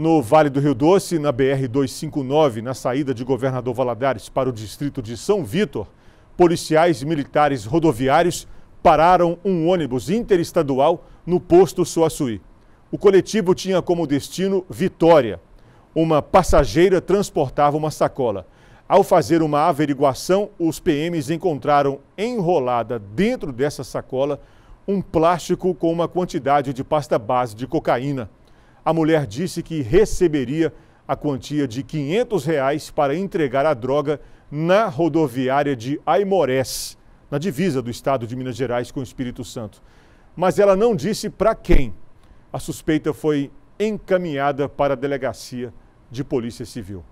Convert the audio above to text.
No Vale do Rio Doce, na BR-259, na saída de Governador Valadares para o distrito de São Vitor, policiais militares rodoviários pararam um ônibus interestadual no posto Suaçuí. O coletivo tinha como destino Vitória. Uma passageira transportava uma sacola. Ao fazer uma averiguação, os PMs encontraram enrolada dentro dessa sacola um plástico com uma quantidade de pasta base de cocaína a mulher disse que receberia a quantia de 500 reais para entregar a droga na rodoviária de Aimorés, na divisa do estado de Minas Gerais com o Espírito Santo. Mas ela não disse para quem. A suspeita foi encaminhada para a delegacia de Polícia Civil.